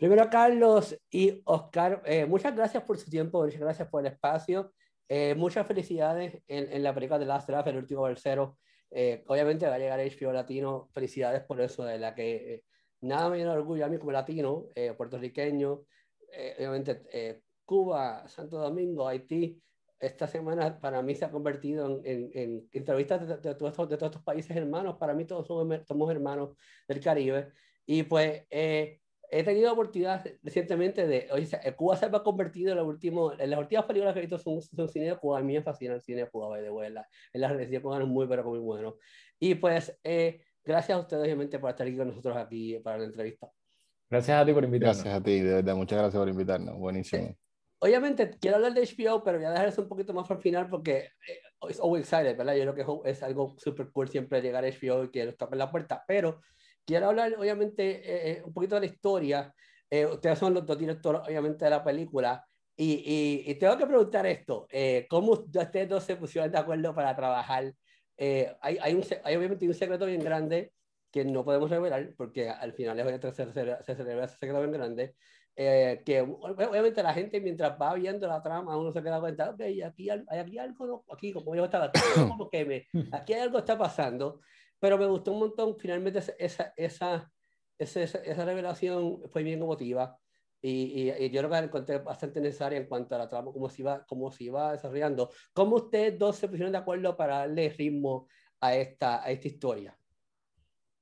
Primero, Carlos y Oscar, eh, muchas gracias por su tiempo, muchas gracias por el espacio. Eh, muchas felicidades en, la película de Last Draft, el último versero. Eh, obviamente va a llegar HBO Latino. Felicidades por eso, de la que nada me orgullo a mí como latino, puertorriqueño, obviamente Cuba, Santo Domingo, Haití. Esta semana para mí se ha convertido en, entrevistas de, todos, estos países hermanos. Para mí todos somos, somos hermanos del Caribe. Y pues he tenido oportunidad recientemente de, oye, eh, Cuba se ha convertido en, último, en las últimas películas que he visto son, cine de Cuba, a mí me fascina el cine de Cuba, de vuelta, en las relaciones cubanas muy, pero muy bueno. Y pues, eh, gracias a ustedes, obviamente, por estar aquí con nosotros aquí para la entrevista. Gracias a ti por invitarnos. Gracias a ti, de verdad, muchas gracias por invitarnos, buenísimo. obviamente, quiero hablar de HBO, pero voy a dejar eso un poquito más para el final porque es eh, oh, always excited, ¿verdad? Yo creo que es algo súper cool siempre llegar a HBO y que nos toquen la puerta, pero Quiero hablar, obviamente, eh, eh, un poquito de la historia. Eh, ustedes son los dos directores, obviamente, de la película. Y, tengo que preguntar esto, ¿cómo ustedes dos se pusieron de acuerdo para trabajar? Hay, hay, obviamente un secreto bien grande que no podemos revelar, porque al final se, celebra, se celebra ese secreto bien grande, que obviamente la gente mientras va viendo la trama uno se queda cuenta, aquí hay aquí algo, aquí como yo estaba, como que aquí algo está pasando pero me gustó un montón, finalmente esa, esa, esa revelación fue bien emotiva y, y, yo lo encontré bastante necesaria en cuanto a la trama, cómo se iba, cómo se iba desarrollando. ¿Cómo ustedes dos se pusieron de acuerdo para darle ritmo a esta, a esta historia?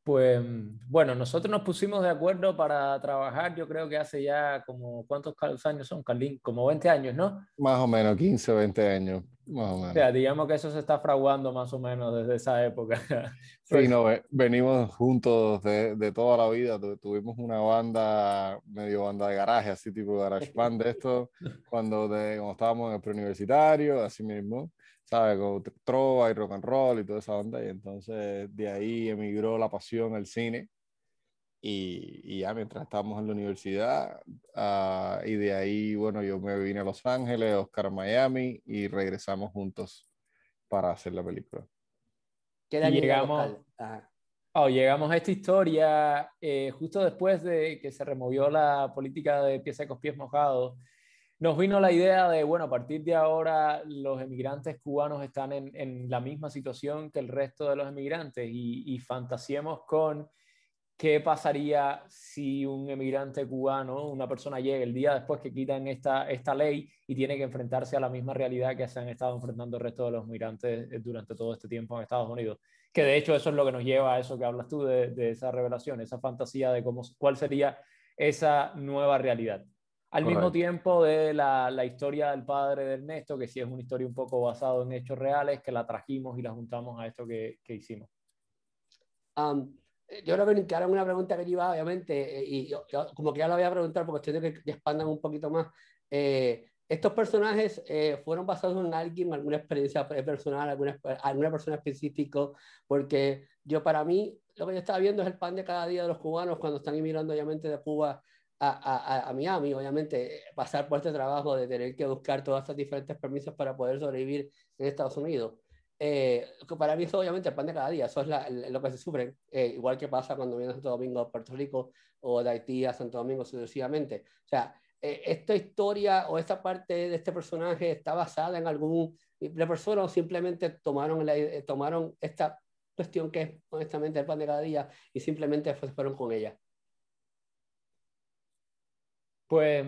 Pues bueno, nosotros nos pusimos de acuerdo para trabajar, yo creo que hace ya como, ¿cuántos años son, Carlín? Como 20 años, ¿no? Más o menos, 15, 20 años o, sea, digamos que eso se está fraguando más o menos desde esa época. sí, pues no, venimos juntos de, de toda la vida. tuvimos una banda, medio banda de garaje, así tipo garage band de esto, cuando, de, cuando estábamos en el preuniversitario, así mismo, ¿sabes? Con trova y rock and roll y toda esa onda. Y entonces de ahí emigró la pasión al cine y, ya mientras estábamos en la universidad, ah, y de ahí, bueno, yo me vine a Los Ángeles, Oscar a Miami, y regresamos juntos para hacer la película. ¿Qué llegamos? Oh, llegamos a esta historia eh, justo después de que se removió la política de pies secos, pies mojados. Nos vino la idea de, bueno, a partir de ahora los emigrantes cubanos están en, en la misma situación que el resto de los emigrantes y, y fantasiemos con ¿Qué pasaría si un emigrante cubano, una persona llega el día después que quitan esta, esta ley y tiene que enfrentarse a la misma realidad que se han estado enfrentando el resto de los migrantes eh, durante todo este tiempo en Estados Unidos? Que de hecho eso es lo que nos lleva a eso que hablas tú de, de esa revelación, esa fantasía de cómo, cuál sería esa nueva realidad. Al mismo tiempo de la, la, historia del padre de Ernesto, que sí es una historia un poco basada en hechos reales, que la trajimos y la juntamos a esto que, que hicimos. Um, eh, yo creo que ahora una pregunta que iba, obviamente, eh, y como que ya la voy a preguntar porque estoy de que, expandan un poquito más. Eh, ¿Estos personajes fueron basados en alguien, alguna experiencia personal, alguna, persona específica? Porque yo, para mí, lo que yo estaba viendo es el pan de cada día de los cubanos cuando están inmigrando, obviamente, de Cuba a, a, Miami, obviamente, pasar por este trabajo de tener que buscar todas estas diferentes permisos para poder sobrevivir en Estados Unidos. Eh, para mí es obviamente el pan de cada día, eso es lo que se sufre, eh, igual que pasa cuando viene Santo Domingo a Puerto Rico o de Haití a Santo Domingo sucesivamente. O sea, eh, esta historia o esta parte de este personaje está basada en algún la persona o simplemente tomaron, tomaron esta cuestión que es honestamente el pan de cada día y simplemente se fueron con ella. Pues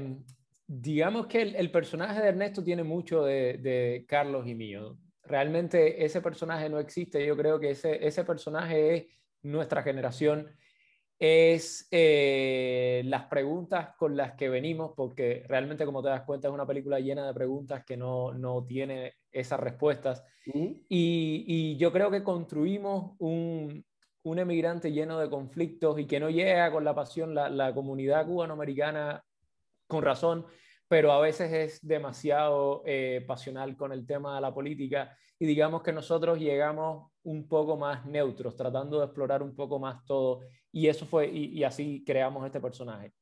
digamos que el, personaje de Ernesto tiene mucho de, de Carlos y mío Realmente ese personaje no existe. Yo creo que ese, personaje es nuestra generación, es eh, las preguntas con las que venimos, porque realmente como te das cuenta es una película llena de preguntas que no, no tiene esas respuestas. Y, yo creo que construimos un, emigrante lleno de conflictos y que no llega con la pasión, la, la comunidad cubanoamericana, con razón, pero a veces es demasiado eh, pasional con el tema de la política y digamos que nosotros llegamos un poco más neutros, tratando de explorar un poco más todo y eso fue, y, así creamos este personaje.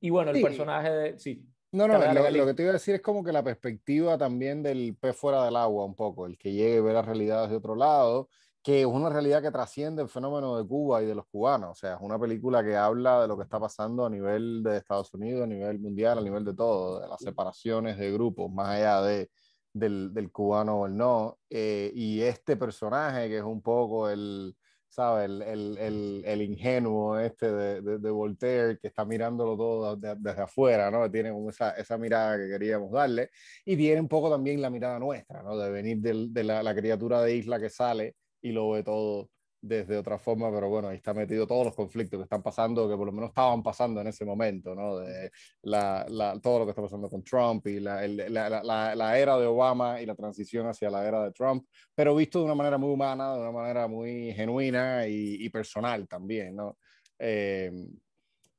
Y bueno, el personaje de... Sí. No, no, lo, que te iba a decir es como que la perspectiva también del pez fuera del agua un poco, el que llegue a ver las realidades de otro lado que es una realidad que trasciende el fenómeno de Cuba y de los cubanos. O sea, es una película que habla de lo que está pasando a nivel de Estados Unidos, a nivel mundial, a nivel de todo, de las separaciones de grupos, más allá de, del, del cubano o el no. Eh, y este personaje, que es un poco el, ¿sabe? El, el, el, el ingenuo este de, de, Voltaire, que está mirándolo todo desde afuera, ¿no? Tiene como esa, esa, mirada que queríamos darle. Y tiene un poco también la mirada nuestra, ¿no? De venir de, la, la criatura de isla que sale y lo ve todo desde otra forma, pero bueno, ahí está metido todos los conflictos que están pasando, que por lo menos estaban pasando en ese momento, ¿no? De la, todo lo que está pasando con Trump y la, la, era de Obama y la transición hacia la era de Trump, pero visto de una manera muy humana, de una manera muy genuina y, personal también, ¿no? Eh,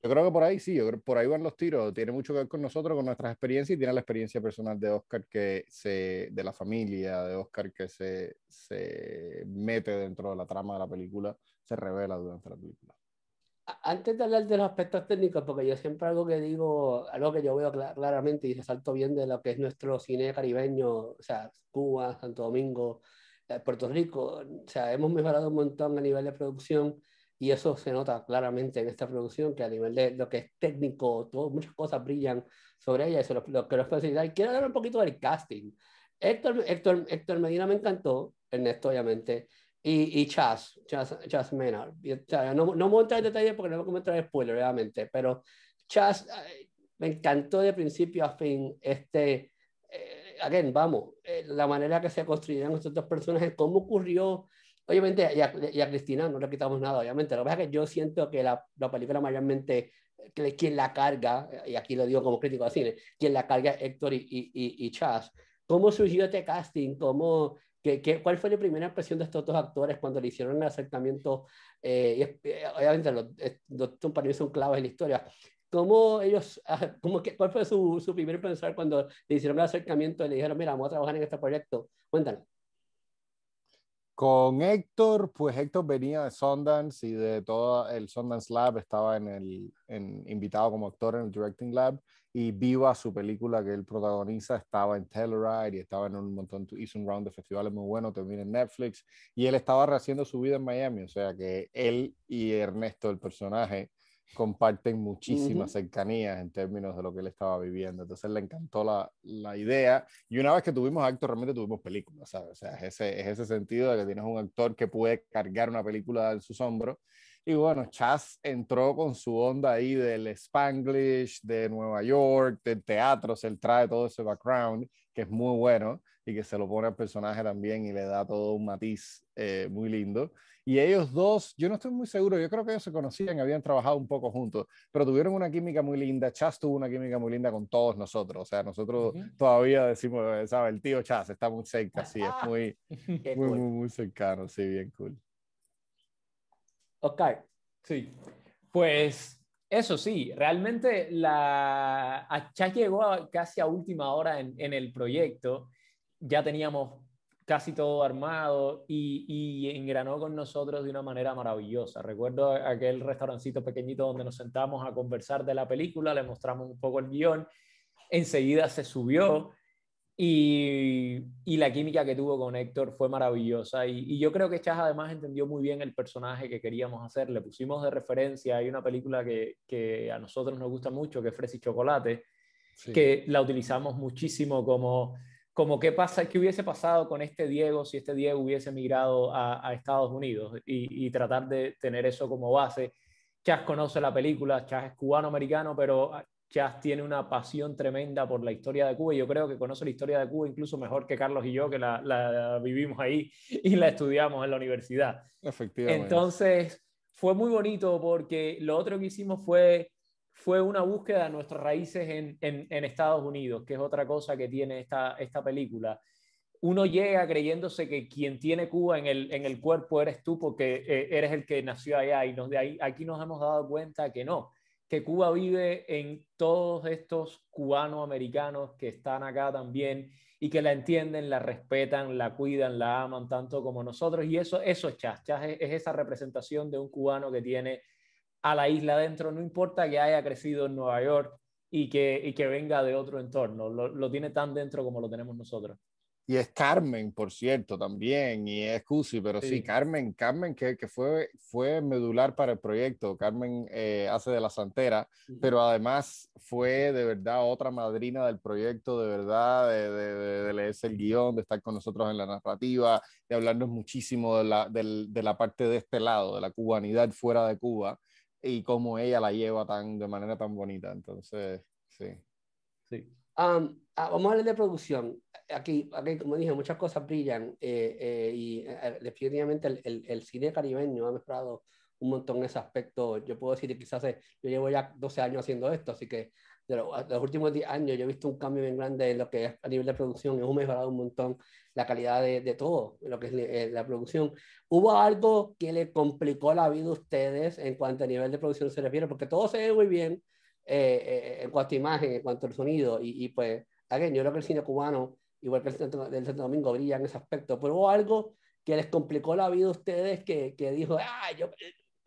yo creo que por ahí sí, yo creo, por ahí van los tiros. Tiene mucho que ver con nosotros, con nuestras experiencias y tiene la experiencia personal de Oscar que se, de la familia de Oscar que se, se mete dentro de la trama de la película, se revela durante la película. Antes de hablar de los aspectos técnicos, porque yo siempre algo que digo, algo que yo veo claramente y resalto bien de lo que es nuestro cine caribeño, o sea, Cuba, Santo Domingo, eh, Puerto Rico, o sea, hemos mejorado un montón a nivel de producción y eso se nota claramente en esta producción, que a nivel de lo que es técnico, todo, muchas cosas brillan sobre ella. Eso lo, lo que lo Y Quiero hablar un poquito del casting. Héctor, Héctor, Héctor Medina me encantó, Ernesto obviamente, y, y Chas, Chas, Menard. no, no voy a entrar en detalle porque no voy a comentar spoiler, obviamente, pero Chas me encantó de principio a fin este, eh, again, vamos, eh, la manera que se construyeron estos dos personajes, cómo ocurrió Obviamente, y a, Cristina no le quitamos nada, obviamente. Lo que pasa es que yo siento que la, la película mayormente, que, quien la carga, y aquí lo digo como crítico de cine, quien la carga Héctor y, y, y, Chas. ¿Cómo surgió este casting? ¿Cómo, qué, qué, ¿Cuál fue la primera impresión de estos dos actores cuando le hicieron el acercamiento? Eh, eh, obviamente, los, dos para mí son claves en la historia. ¿Cómo ellos, ah, cómo, cuál fue su, su primer pensar cuando le hicieron el acercamiento y le dijeron, mira, vamos a trabajar en este proyecto? Cuéntanos. Con Héctor, pues Héctor venía de Sundance y de todo el Sundance Lab, estaba en el, invitado como actor en el Directing Lab y Viva, su película que él protagoniza, estaba en Telluride y estaba en un montón, hizo un round de festivales muy bueno, también en Netflix y él estaba rehaciendo su vida en Miami, o sea que él y Ernesto, el personaje, comparten muchísimas cercanías en términos de lo que él estaba viviendo. Entonces le encantó la, la idea. Y una vez que tuvimos acto, realmente tuvimos película, O sea, es ese, es ese sentido de que tienes un actor que puede cargar una película en sus hombros. Y bueno, Chaz entró con su onda ahí del Spanglish, de Nueva York, del teatro, se trae todo ese background, que es muy bueno y que se lo pone al personaje también y le da todo un matiz eh, muy lindo. Y ellos dos, yo no estoy muy seguro, yo creo que ellos se conocían, habían trabajado un poco juntos, pero tuvieron una química muy linda. Chas tuvo una química muy linda con todos nosotros, o sea, nosotros todavía decimos, eh, ¿sabes? El tío Chas está muy cerca, sí, es muy, muy, muy, cercano, sí, bien cool. Ok, sí. Pues eso sí, realmente la... Chas llegó casi a última hora en, en el proyecto ya teníamos casi todo armado y, y, engranó con nosotros de una manera maravillosa. Recuerdo aquel restaurancito pequeñito donde nos sentamos a conversar de la película, le mostramos un poco el guión, enseguida se subió y, la química que tuvo con Héctor fue maravillosa. Y, yo creo que Chas además entendió muy bien el personaje que queríamos hacer, le pusimos de referencia, hay una película que, a nosotros nos gusta mucho, que es Fresi y Chocolate, que la utilizamos muchísimo como como qué pasa, hubiese pasado con este Diego si este Diego hubiese migrado a, Estados Unidos y, tratar de tener eso como base. Chas conoce la película, Chas es cubano-americano, pero Chas tiene una pasión tremenda por la historia de Cuba y yo creo que conoce la historia de Cuba incluso mejor que Carlos y yo, que la, la vivimos ahí y la estudiamos en la universidad. Efectivamente. Entonces, fue muy bonito porque lo otro que hicimos fue fue una búsqueda de nuestras raíces en, Estados Unidos, que es otra cosa que tiene esta, película. Uno llega creyéndose que quien tiene Cuba en el, cuerpo eres tú porque eh, eres el que nació allá y aquí nos hemos dado cuenta que no, que Cuba vive en todos estos cubanos americanos que están acá también y que la entienden, la respetan, la cuidan, la aman tanto como nosotros. Y eso, eso es Chas. es esa representación de un cubano que tiene a la isla adentro, no importa que haya crecido en Nueva York y que, que venga de otro entorno, lo, tiene tan dentro como lo tenemos nosotros. Y es Carmen, por cierto, también, y es Cusi, pero sí. Carmen, Carmen que, fue, fue medular para el proyecto, Carmen eh, hace de la santera, pero además fue de verdad otra madrina del proyecto, de verdad, de, de, de, el guión, de estar con nosotros en la narrativa, de hablarnos muchísimo de la, de la parte de este lado, de la cubanidad fuera de Cuba y cómo ella la lleva tan, de manera tan bonita. Entonces, sí. sí. Um, ah, vamos a hablar de producción. Aquí, como dije, muchas cosas brillan eh, eh, y eh, definitivamente el, el, cine caribeño ha mejorado un montón ese aspecto. Yo puedo decir que quizás yo llevo ya 12 años haciendo esto, así que pero los, últimos 10 años yo he visto un cambio bien grande en lo que es a nivel de producción, hemos mejorado un montón la calidad de, todo, lo que es eh, la producción. ¿Hubo algo que le complicó la vida a ustedes en cuanto a nivel de producción se refiere? Porque todo se ve muy bien eh, eh, en cuanto a imagen, en cuanto al sonido, y, pues, yo creo que el cine cubano, igual que el Santo, del Santo Domingo, brilla en ese aspecto, pero hubo algo que les complicó la vida a ustedes que, que dijo, ah, yo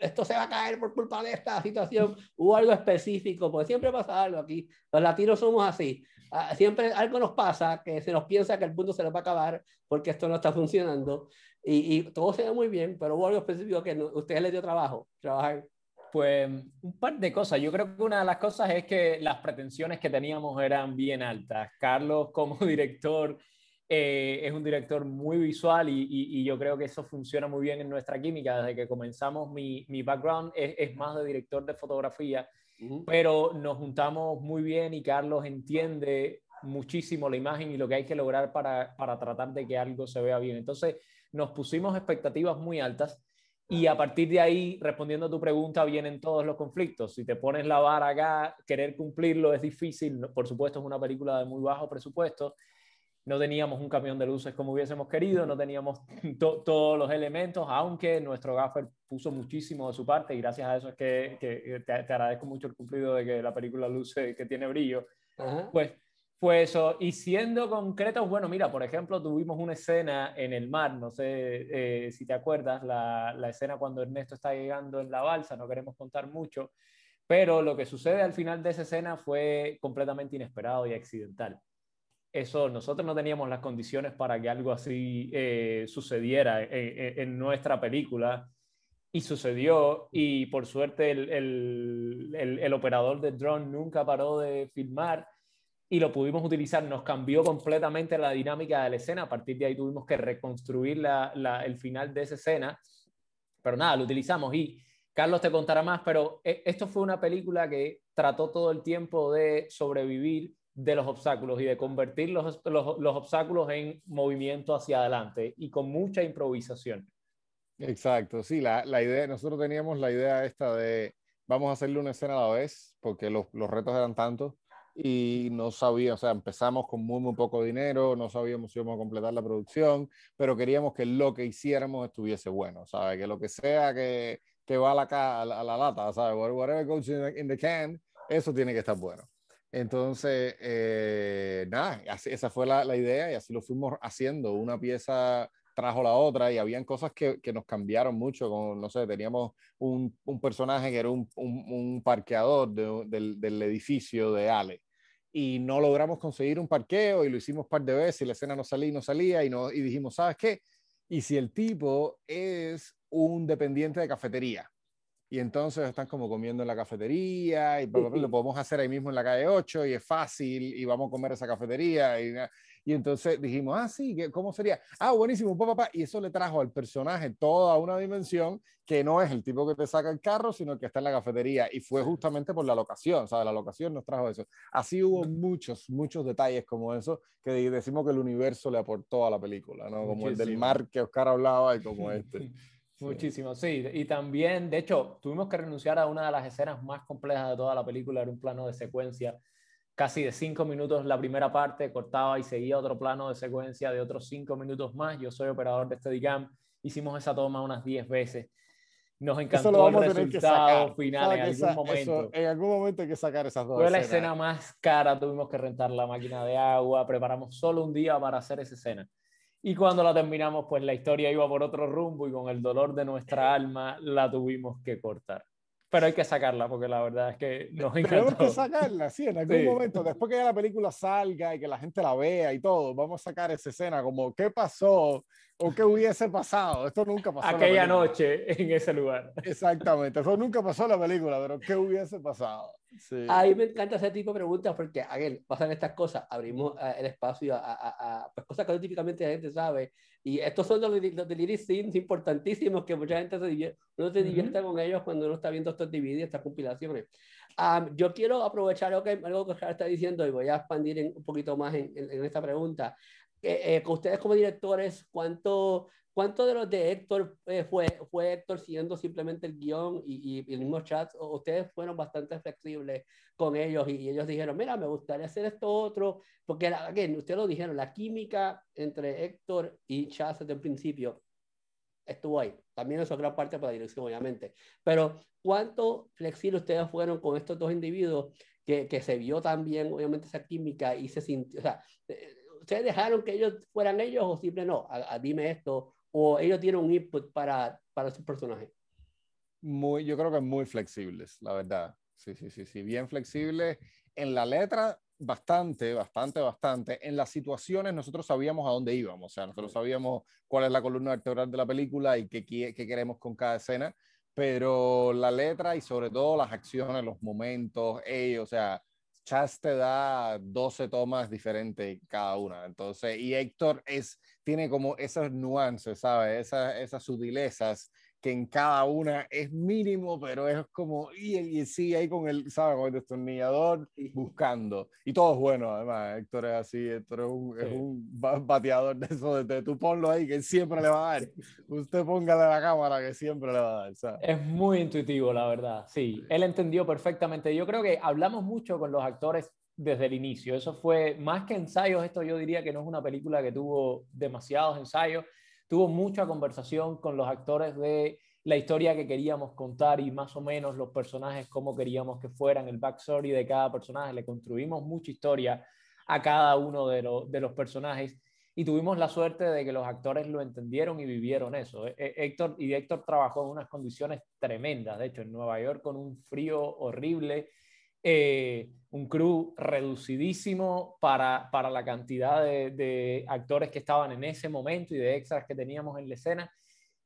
esto se va a caer por culpa de esta situación hubo algo específico, porque siempre pasa algo aquí. Los latinos somos así. Ah, siempre algo nos pasa que se nos piensa que el punto se nos va a acabar porque esto no está funcionando y, todo se ve muy bien, pero hubo algo específico que a ustedes les dio trabajo, trabajar. Pues un par de cosas. Yo creo que una de las cosas es que las pretensiones que teníamos eran bien altas. Carlos como director eh, es un director muy visual y, yo creo que eso funciona muy bien en nuestra química. Desde que comenzamos, mi, background es, más de director de fotografía, pero nos juntamos muy bien y Carlos entiende muchísimo la imagen y lo que hay que lograr para, para tratar de que algo se vea bien. Entonces, nos pusimos expectativas muy altas. Y a partir de ahí, respondiendo a tu pregunta, vienen todos los conflictos. Si te pones la vara acá, querer cumplirlo es difícil. Por supuesto, es una película de muy bajo presupuesto no teníamos un camión de luces como hubiésemos querido, no teníamos todos los elementos, aunque nuestro gaffer puso muchísimo de su parte y gracias a eso es que, te, agradezco mucho el cumplido de que la película luce, que tiene brillo. Pues eso. Y siendo concretos, bueno, mira, por ejemplo, tuvimos una escena en el mar, no sé eh, si te acuerdas, la escena cuando Ernesto está llegando en la balsa, no queremos contar mucho, pero lo que sucede al final de esa escena fue completamente inesperado y accidental eso, nosotros no teníamos las condiciones para que algo así eh, sucediera eh, eh, en, nuestra película. Y sucedió, y por suerte el, operador de drone nunca paró de filmar y lo pudimos utilizar. Nos cambió completamente la dinámica de la escena. A partir de ahí tuvimos que reconstruir el final de esa escena. Pero nada, lo utilizamos y Carlos te contará más, pero esto fue una película que trató todo el tiempo de sobrevivir de los obstáculos y de convertir los, obstáculos en movimiento hacia adelante y con mucha improvisación. Exacto, sí, la, idea, nosotros teníamos la idea esta de vamos a hacerle una escena a la vez, porque los, retos eran tantos y no sabíamos, o sea, empezamos con muy, muy poco dinero, no sabíamos si íbamos a completar la producción, pero queríamos que lo que hiciéramos estuviese bueno, ¿sabes? Que lo que sea que, que va a la, a la, a lata, ¿sabes? Whatever goes in the can, eso tiene que estar bueno. Entonces, eh, nada, esa fue la, idea y así lo fuimos haciendo. Una pieza trajo la otra y habían cosas que, que nos cambiaron mucho. Como, no sé, teníamos un, personaje que era un, un, parqueador del, edificio de Ale y no logramos conseguir un parqueo y lo hicimos par de veces y la escena no salía y no salía y, y dijimos, ¿sabes qué? Y si el tipo es un dependiente de cafetería y entonces están como comiendo en la cafetería y lo podemos hacer ahí mismo en la calle 8 y es fácil y vamos a comer esa cafetería. Y, entonces dijimos, ah, sí, ¿cómo sería? Ah, buenísimo, papá, papá. Y eso le trajo al personaje toda una dimensión que no es el tipo que te saca el carro, sino el que está en la cafetería. Y fue justamente por la locación, o sea, la locación nos trajo eso. Así hubo muchos, muchos detalles como eso que decimos que el universo le aportó a la película, ¿no? Como el del mar que Oscar hablaba y como este. Muchísimo, sí. Y también, de hecho, tuvimos que renunciar a una de las escenas más complejas de toda la película, era un plano de secuencia, casi de cinco minutos la primera parte, cortaba y seguía otro plano de secuencia de otros cinco minutos más. Yo soy operador de Steadicam, hicimos esa toma unas diez veces. Nos encantó el resultado final en algún momento. en algún momento hay que sacar esas dos. Fue la escena más cara, tuvimos que rentar la máquina de agua, preparamos solo un día para hacer esa escena. Y cuando la terminamos, pues la historia iba por otro rumbo y con el dolor de nuestra alma la tuvimos que cortar. Pero hay que sacarla porque la verdad es que nos encantó. Tenemos que sacarla, sí, en algún momento, después que ya la película salga y que la gente la vea y todo, vamos a sacar esa escena como qué pasó o qué hubiese pasado. Esto nunca pasó. Aquella en noche en ese lugar. Exactamente, eso nunca pasó en la película, pero qué hubiese pasado. A mí me encanta ese tipo de preguntas porque, él pasan estas cosas, abrimos eh, el espacio a, pues, cosas que típicamente la gente sabe. Y estos son los, los importantísimos que mucha gente no se divierte con ellos cuando uno está viendo estos DVDs, estas compilaciones. yo quiero aprovechar algo que Oscar está diciendo y voy a expandir un poquito más en, esta pregunta. Eh, eh, con ustedes como directores, ¿cuánto ¿Cuánto de los de Héctor eh, fue, fue Héctor siguiendo simplemente el guión y, el mismo chat? ustedes fueron bastante flexibles con ellos y, ellos dijeron, mira, me gustaría hacer esto otro, porque ustedes lo dijeron, la química entre Héctor y Chaz desde el principio estuvo ahí. También eso es gran parte para la dirección, obviamente. Pero ¿cuánto flexibles ustedes fueron con estos dos individuos que, que se vio también, obviamente, esa química y se sintió, o sea, eh, ¿ustedes dejaron que ellos fueran ellos o siempre no? dime esto o ellos tienen un input para, para sus este personajes Muy, yo creo que muy flexibles, la verdad. Sí, sí, sí, sí, bien flexibles. En la letra, bastante, bastante, bastante. En las situaciones nosotros sabíamos a dónde íbamos, o sea, nosotros sabíamos cuál es la columna vertebral de la película y qué, qué queremos con cada escena, pero la letra y sobre todo las acciones, los momentos, ellos, o sea, Chas te da 12 tomas diferentes cada una. Entonces, y Héctor es, tiene como esas nuances, ¿sabes? Esa, esas sutilezas que en cada una es mínimo, pero es como, y el y sí, ahí con el, ¿sabes? Con el destornillador, buscando. Y todo es bueno, además, Héctor es así, Héctor es un, es un bateador de eso, de, tú ponlo ahí, que siempre le va a dar. Usted póngale la cámara, que siempre le va a dar. Es muy intuitivo, la verdad, sí. Él entendió perfectamente. Yo creo que hablamos mucho con los actores desde el inicio. Eso fue más que ensayos, esto yo diría que no es una película que tuvo demasiados ensayos tuvo mucha conversación con los actores de la historia que queríamos contar y más o menos los personajes, cómo queríamos que fueran, el backstory de cada personaje. Le construimos mucha historia a cada uno de, los personajes y tuvimos la suerte de que los actores lo entendieron y vivieron eso. E, e, Héctor y Héctor trabajó en unas condiciones tremendas, de hecho, en Nueva York con un frío horrible eh, un crew reducidísimo para, la cantidad de, de, actores que estaban en ese momento y de extras que teníamos en la escena.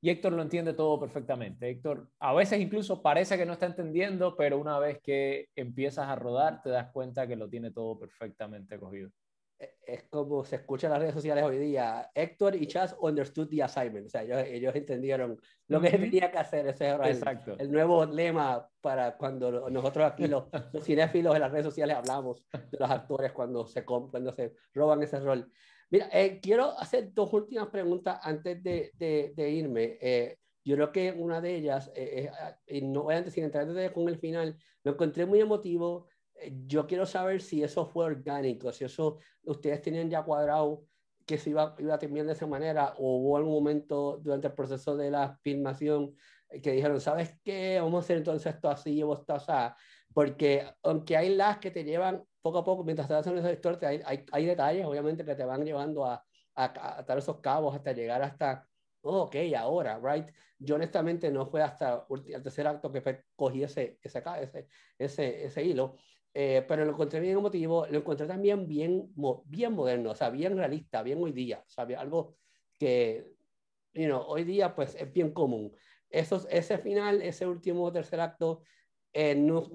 Y Héctor lo entiende todo perfectamente. Héctor a veces incluso parece que no está entendiendo, pero una vez que empiezas a rodar te das cuenta que lo tiene todo perfectamente cogido es como se escucha en las redes sociales hoy día, Héctor y Chas understood the assignment, o sea, ellos, entendieron lo que tenía que hacer, ese era el, el, nuevo lema para cuando nosotros aquí los, cinéfilos en las redes sociales hablamos de los actores cuando se, cuando se roban ese rol. Mira, eh, quiero hacer dos últimas preguntas antes de, de, irme. Eh, yo creo que una de ellas, eh, ah, y no voy a sin entrar desde con el final, lo encontré muy emotivo, yo quiero saber si eso fue orgánico, si eso ustedes tenían ya cuadrado que se iba, iba a terminar de esa manera o hubo algún momento durante el proceso de la filmación que dijeron, ¿sabes qué? Vamos a hacer entonces esto así y esto así. Porque aunque hay las que te llevan poco a poco, mientras estás en ese historia hay, hay, detalles obviamente que te van llevando a, a, atar esos cabos hasta llegar hasta, oh, ok, ahora, right? Yo honestamente no fue hasta el tercer acto que cogí ese, ese, ese, ese, ese hilo. Eh, pero lo encontré bien emotivo, lo encontré también bien, bien moderno, o sea, bien realista, bien hoy día, o sea, algo que, hoy día pues es bien común. ese final, ese último tercer acto, eh, no,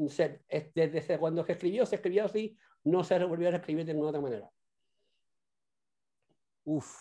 desde cuando se escribió, se escribió así, no se volvió a reescribir de ninguna otra manera. Uf,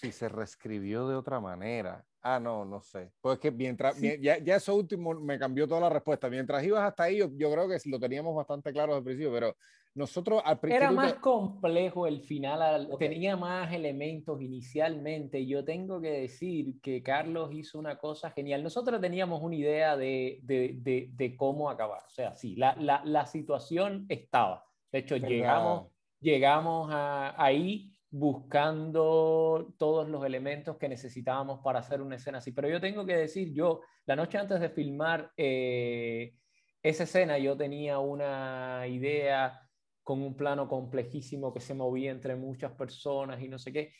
si se reescribió de otra manera, Ah, no, no sé. Pues que mientras, ya, eso último me cambió toda la respuesta. Mientras ibas hasta ahí, yo, creo que lo teníamos bastante claro desde principio, pero nosotros al principio... Era más complejo el final, tenía más elementos inicialmente. Yo tengo que decir que Carlos hizo una cosa genial. Nosotros teníamos una idea de, cómo acabar. O sea, sí, la, situación estaba. De hecho, llegamos, llegamos ahí buscando todos los elementos que necesitábamos para hacer una escena así. Pero yo tengo que decir, yo la noche antes de filmar eh, esa escena, yo tenía una idea con un plano complejísimo que se movía entre muchas personas y no sé qué.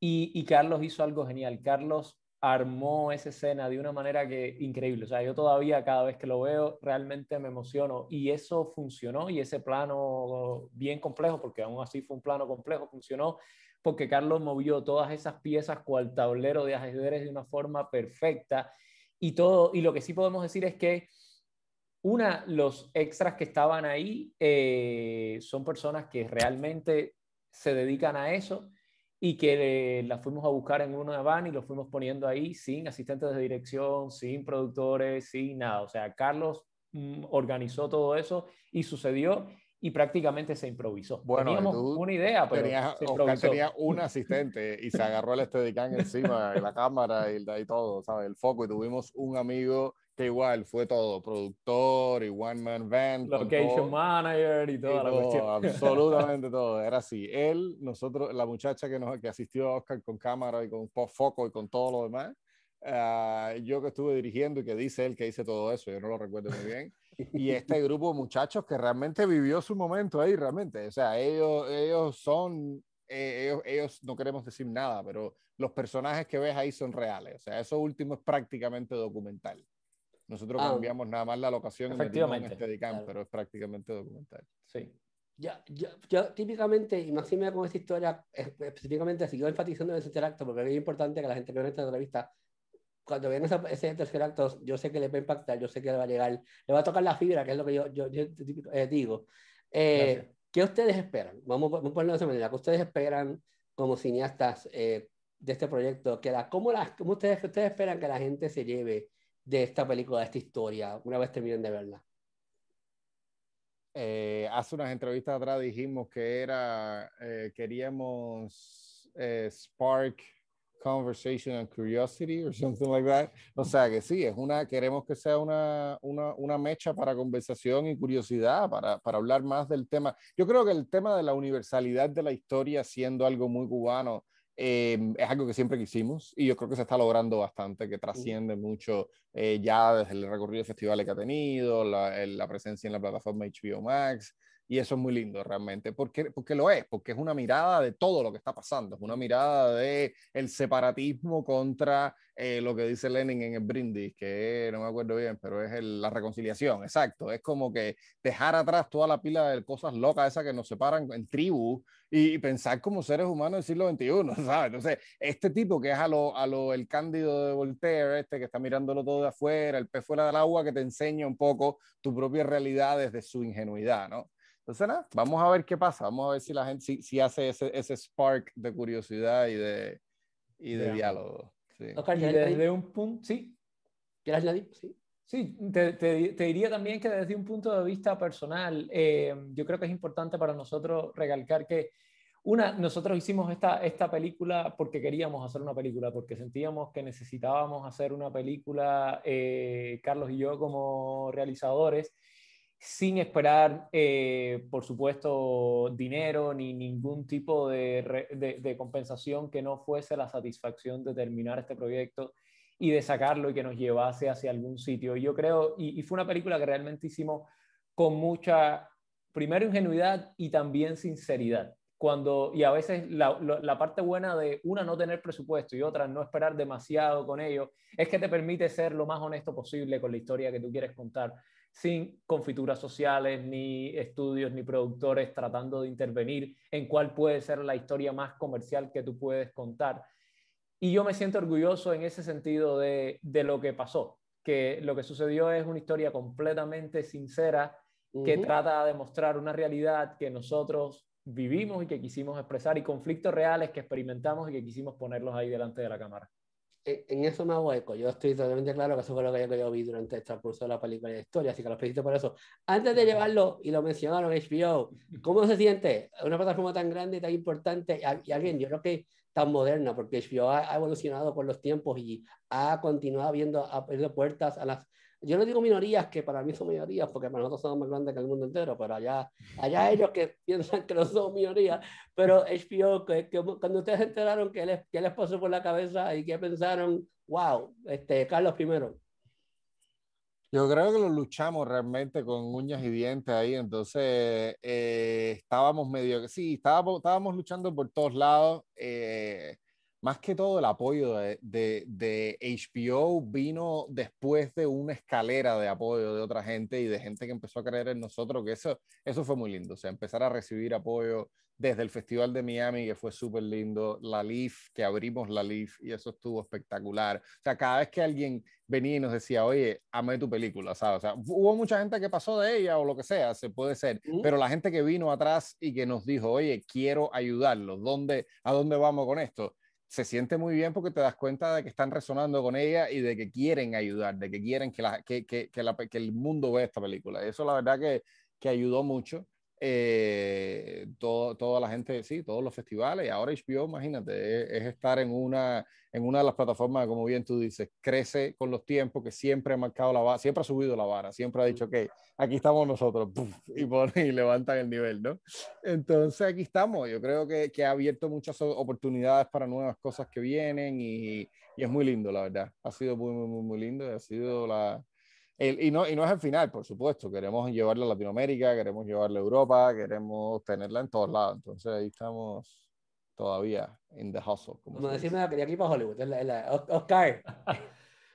y Carlos hizo algo genial. Carlos armó esa escena de una manera que increíble. O sea, yo todavía cada vez que lo veo realmente me emociono y eso funcionó y ese plano bien complejo, porque aún así fue un plano complejo, funcionó porque Carlos movió todas esas piezas cual tablero de ajedrez de una forma perfecta y todo. Y lo que sí podemos decir es que una, los extras que estaban ahí eh, son personas que realmente se dedican a eso y que eh, la fuimos a buscar en uno de van y lo fuimos poniendo ahí sin asistentes de dirección, sin productores, sin nada. O sea, Carlos mm, organizó todo eso y sucedió y prácticamente se improvisó. Bueno, teníamos una idea, pero tenía un asistente y se agarró el Steadicam encima, de la cámara y, todo, ¿sabes? El foco y tuvimos un amigo que igual fue todo, productor y one man band. Location manager y toda la todo, cuestión. Absolutamente todo, era así. Él, nosotros, la muchacha que, nos, que asistió a Oscar con cámara y con foco y con todo lo demás, ah, yo que estuve dirigiendo y que dice él que hice todo eso, yo no lo recuerdo muy bien. y este grupo de muchachos que realmente vivió su momento ahí, realmente. O sea, ellos, ellos son e, ellos, ellos, no queremos decir nada, pero los personajes que ves ahí son reales. O sea, eso último es prácticamente documental. Nosotros ah, cambiamos nada más la locación en pero es prácticamente documental. Sí. Yo, yo, típicamente, y más si me con esta historia, específicamente sigo enfatizando en ese tercer acto, porque es importante que la gente que ve esta entrevista, cuando vean ese tercer acto, yo sé que le va a impactar, yo sé que le va a llegar, le va a tocar la fibra, que es lo que yo, yo, eh, digo. Eh, ¿Qué ustedes esperan? Vamos, vamos, a ponerlo de esa manera. ¿Qué ustedes esperan como cineastas eh, de este proyecto? qué la, ¿cómo, la, cómo ustedes, ustedes esperan que la gente se lleve? de esta película, de esta historia, una vez terminen de verla. Eh, hace unas entrevistas atrás dijimos que era, eh, queríamos eh, spark conversation and curiosity or something like that. O sea que sí, es una, queremos que sea una, mecha para conversación y curiosidad, para, para, hablar más del tema. Yo creo que el tema de la universalidad de la historia siendo algo muy cubano Em, es algo que siempre quisimos y yo creo que se está logrando bastante, que trasciende mucho eh, ya desde el recorrido de festivales que ha tenido, la, presencia en la plataforma HBO Max, y eso es muy lindo realmente, porque, porque lo es, porque es una mirada de todo lo que está pasando, es una mirada de el separatismo contra eh, lo que dice Lenin en el brindis, que no me acuerdo bien, pero es la reconciliación, exacto. Es como que dejar atrás toda la pila de cosas locas esas que nos separan en tribu, y, pensar como seres humanos del siglo XXI, ¿sabes? Entonces, este tipo que es a el cándido de Voltaire, este que está mirándolo todo de afuera, el pez fuera del agua, que te enseña un poco tu propia realidad desde su ingenuidad, ¿no? Entonces, nada, vamos a ver qué pasa, vamos a ver si la gente si, si hace ese, ese, spark de curiosidad y de, y de diálogo. Oscar, desde un punto, sí. ¿Quieres añadir? Sí. Sí, te, te, diría también que desde un punto de vista personal, eh, yo creo que es importante para nosotros recalcar que, una, nosotros hicimos esta, esta película porque queríamos hacer una película, porque sentíamos que necesitábamos hacer una película, eh, Carlos y yo como realizadores, sin esperar, eh, por supuesto, dinero ni ningún tipo de, compensación que no fuese la satisfacción de terminar este proyecto y de sacarlo y que nos llevase hacia algún sitio. Yo creo, y, fue una película que realmente hicimos con mucha, primero, ingenuidad y también sinceridad. Cuando, y a veces la, parte buena de una no tener presupuesto y otra no esperar demasiado con ello, es que te permite ser lo más honesto posible con la historia que tú quieres contar sin confituras sociales, ni estudios, ni productores tratando de intervenir en cuál puede ser la historia más comercial que tú puedes contar. Y yo me siento orgulloso en ese sentido de, lo que pasó, que lo que sucedió es una historia completamente sincera que trata de mostrar una realidad que nosotros vivimos y que quisimos expresar y conflictos reales que experimentamos y que quisimos ponerlos ahí delante de la cámara. E, en eso me hago eco. Yo estoy totalmente claro que eso fue lo que yo vi durante el transcurso de la película de historia, así que los felicito por eso. Antes de llevarlo, y lo mencionaron HBO, ¿cómo se siente una plataforma tan grande y tan importante? Y alguien, yo creo que tan moderna, porque HBO ha, evolucionado con los tiempos y ha continuado abriendo puertas a las yo no digo minorías que para mí son minorías, porque para nosotros somos más grandes que el mundo entero, pero allá, allá ellos que piensan que no son minorías, pero HBO, que, que cuando ustedes se enteraron ¿qué les, que les pasó por la cabeza y qué pensaron, wow, este, Carlos I. Yo creo que lo luchamos realmente con uñas y dientes ahí, entonces eh, estábamos medio, sí, estábamos, estábamos luchando por todos lados. Eh, más que todo el apoyo de, de, de, HBO vino después de una escalera de apoyo de otra gente y de gente que empezó a creer en nosotros, que eso, eso fue muy lindo, o sea, empezar a recibir apoyo desde el Festival de Miami, que fue súper lindo, la LIF, que abrimos la LIF y eso estuvo espectacular. O sea, cada vez que alguien venía y nos decía, oye, amé tu película, ¿sabes? O sea, hubo mucha gente que pasó de ella o lo que sea, se puede ser, uh. pero la gente que vino atrás y que nos dijo, oye, quiero ayudarlos, ¿dónde, ¿a dónde vamos con esto? se siente muy bien porque te das cuenta de que están resonando con ella y de que quieren ayudar, de que quieren que, la, que, el mundo vea esta película. Eso la verdad que, ayudó mucho. Eh, todo, toda la gente, sí, todos los festivales. Y ahora HBO, imagínate, es, estar en una, en una de las plataformas, como bien tú dices, crece con los tiempos, que siempre ha marcado la vara, siempre ha subido la vara, siempre ha dicho, ok, aquí estamos nosotros, y, y levantan el nivel, ¿no? Entonces aquí estamos. Yo creo que, que ha abierto muchas oportunidades para nuevas cosas que vienen y, y, es muy lindo, la verdad. Ha sido muy, muy, muy lindo. Ha sido la, y, no, y no es el final, por supuesto. Queremos llevarla a Latinoamérica, queremos llevarla a Europa, queremos tenerla en todos lados. Entonces ahí estamos todavía en the hustle. Como, decirme decimos quería aquí para Hollywood, os la, Oscar.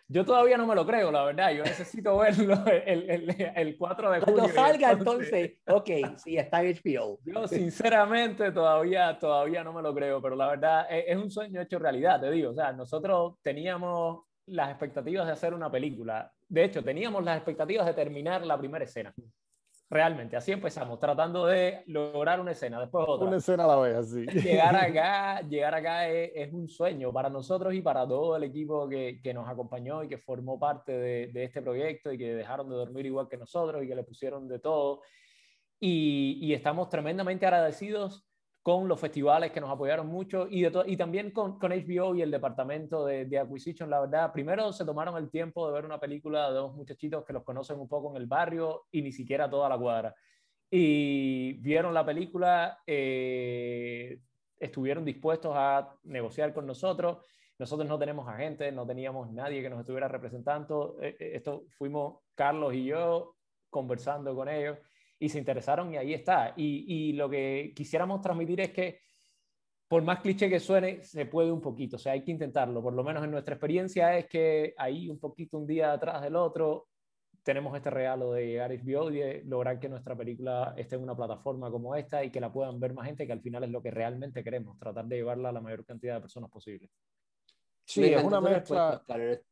Yo todavía no me lo creo, la verdad. Yo necesito verlo el, 4 de julio. Cuando salga, entonces, ok, sí, está en HBO. Yo, sinceramente, todavía, todavía no me lo creo, pero la verdad e, es, un sueño hecho realidad, te digo. O sea, nosotros teníamos las expectativas de hacer una película. De hecho, teníamos las expectativas de terminar la primera escena. Realmente, así empezamos, tratando de lograr una escena, después otra. Una escena a la vez, así. Llegar acá, llegar acá es, un sueño para nosotros y para todo el equipo que, nos acompañó y que formó parte de, este proyecto y que dejaron de dormir igual que nosotros y que le pusieron de todo. y estamos tremendamente agradecidos con los festivales que nos apoyaron mucho y, y también con, HBO y el departamento de, de, Acquisition. La verdad, primero se tomaron el tiempo de ver una película de dos muchachitos que los conocen un poco en el barrio y ni siquiera toda la cuadra. Y vieron la película, eh, estuvieron dispuestos a negociar con nosotros. Nosotros no tenemos agentes, no teníamos nadie que nos estuviera representando. Eh, eh, esto fuimos Carlos y yo conversando con ellos y se interesaron y ahí está. Y, lo que quisiéramos transmitir es que por más cliché que suene, se puede un poquito, o sea, hay que intentarlo. Por lo menos en nuestra experiencia es que ahí un poquito un día atrás del otro tenemos este regalo de llegar a HBO y lograr que nuestra película esté en una plataforma como esta y que la puedan ver más gente, que al final es lo que realmente queremos, tratar de llevarla a la mayor cantidad de personas posible. Sí, es una mezcla.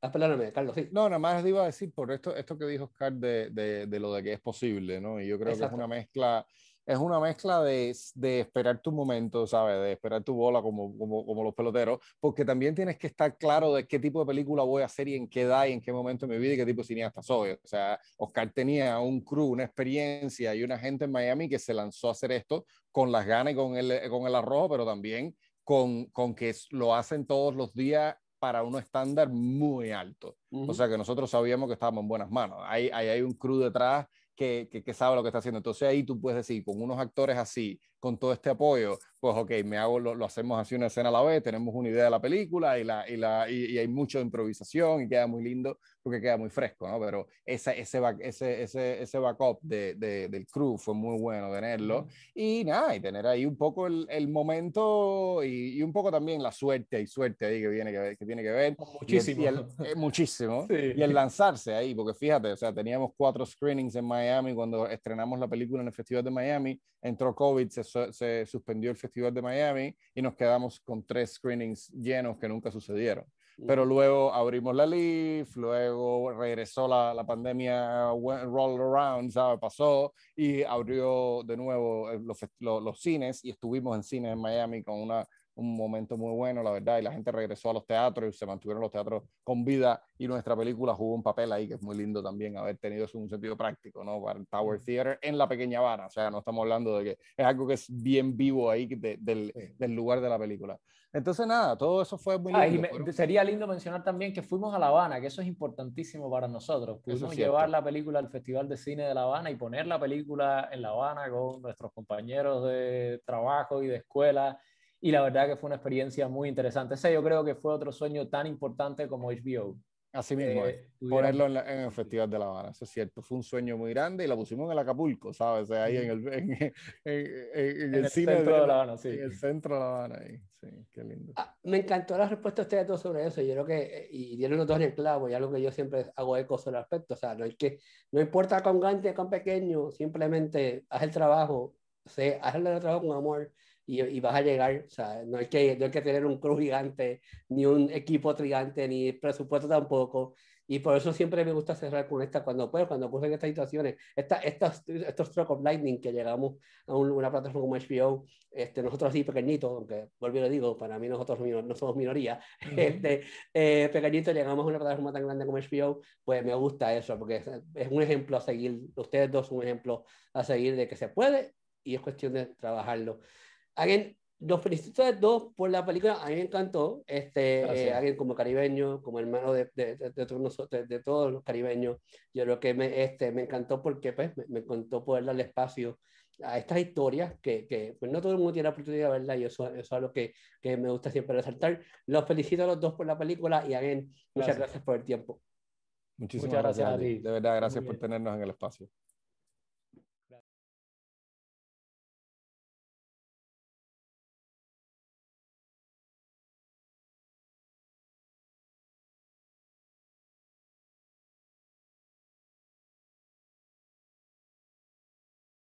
Carlos, No, nada más iba a decir por esto, esto que dijo Oscar de, de, lo de que es posible, ¿no? Y yo creo que es una mezcla, es una mezcla de, de, esperar tu momento, ¿sabes? De esperar tu bola como, como, como, los peloteros, porque también tienes que estar claro de qué tipo de película voy a hacer y en qué edad y en qué momento de mi vida y qué tipo de cineasta soy. O sea, Oscar tenía un crew, una experiencia y una gente en Miami que se lanzó a hacer esto con las ganas y con el, con el arrojo, pero también con, con, que lo hacen todos los días para un estándar muy alto. O sea que nosotros sabíamos que estábamos en buenas manos. Ahí hay, un crew detrás que, que, sabe lo que está haciendo. Entonces ahí tú puedes decir, con unos actores así, con todo este apoyo, pues ok, me hago, lo, hacemos así una escena a la vez, tenemos una idea de la película y, la, y, la, y, hay mucha improvisación y queda muy lindo porque queda muy fresco, ¿no? Pero ese, ese, ese, backup de, del crew fue muy bueno tenerlo y nada, y tener ahí un poco el, el momento y, un poco también la suerte y suerte ahí que, viene, que, tiene que ver. Muchísimo. Y el, muchísimo. Eh, y el lanzarse ahí, porque fíjate, o sea, teníamos cuatro screenings en Miami cuando estrenamos la película en el Festival de Miami, entró COVID, se se, suspendió el Festival de Miami y nos quedamos con tres screenings llenos que nunca sucedieron. Mm. Pero luego abrimos la Leaf, luego regresó la, pandemia, roll around, ¿sabes? Pasó y abrió de nuevo eh, los cines y estuvimos en cines en Miami con una un momento muy bueno, la verdad, y la gente regresó a los teatros y se mantuvieron los teatros con vida y nuestra película jugó un papel ahí que es muy lindo también haber tenido un sentido práctico, ¿no? Para el Tower mm. Theater en la pequeña Habana o sea, no estamos hablando de que es algo que es bien vivo ahí del, del, lugar de la película. Entonces, nada, todo eso fue muy ah, lindo. Y sería lindo mencionar también que fuimos a La Habana, que eso es importantísimo para nosotros. Pudimos llevar la película al Festival de Cine de La Habana y poner la película en La Habana con nuestros compañeros de trabajo y de escuela y la verdad que fue una experiencia muy interesante. Ese yo creo que fue otro sueño tan importante como HBO. Así eh, mismo, ponerlo en, el Festival de La Habana, eso es cierto, fue un sueño muy grande y lo pusimos en el Acapulco, ¿sabes? ahí en el, el, centro de, La Habana, sí. En el centro de La Habana, sí, qué lindo. Ah, me encantó la respuesta de todo sobre eso, yo creo que, eh, y dieron los dos en el clavo, y algo que yo siempre hago eco sobre el aspecto, o sea, no, es que, no importa con grande, con pequeño, simplemente haz el trabajo, haz el trabajo con amor, y, vas a llegar. O sea, no hay, que, hay que tener un club gigante, ni un equipo gigante, ni presupuesto tampoco. Y por eso siempre me gusta cerrar con esta, cuando puedo, cuando ocurren estas situaciones, estos stroke of lightning que llegamos a una plataforma como HBO, este, nosotros así pequeñitos, aunque vuelvo y lo digo, para mí nosotros no somos minoría, este, eh, pequeñitos llegamos a una plataforma tan grande como HBO, pues me gusta eso, porque es, un ejemplo a seguir, ustedes dos un ejemplo a seguir de que se puede y es cuestión de trabajarlo alguien, los felicito a los dos por la película, a mí me encantó. Este, alguien como caribeño, como hermano de, de, de, de, todos, los caribeños, yo creo que me, este, me encantó porque pues, me, me encantó poder darle espacio a estas historias que, que pues no todo el mundo tiene la oportunidad de verla y eso, es lo que, que, me gusta siempre resaltar. Los felicito a los dos por la película y again, muchas gracias por el tiempo. Muchísimas gracias, gracias, a ti. De verdad, gracias por tenernos en el espacio.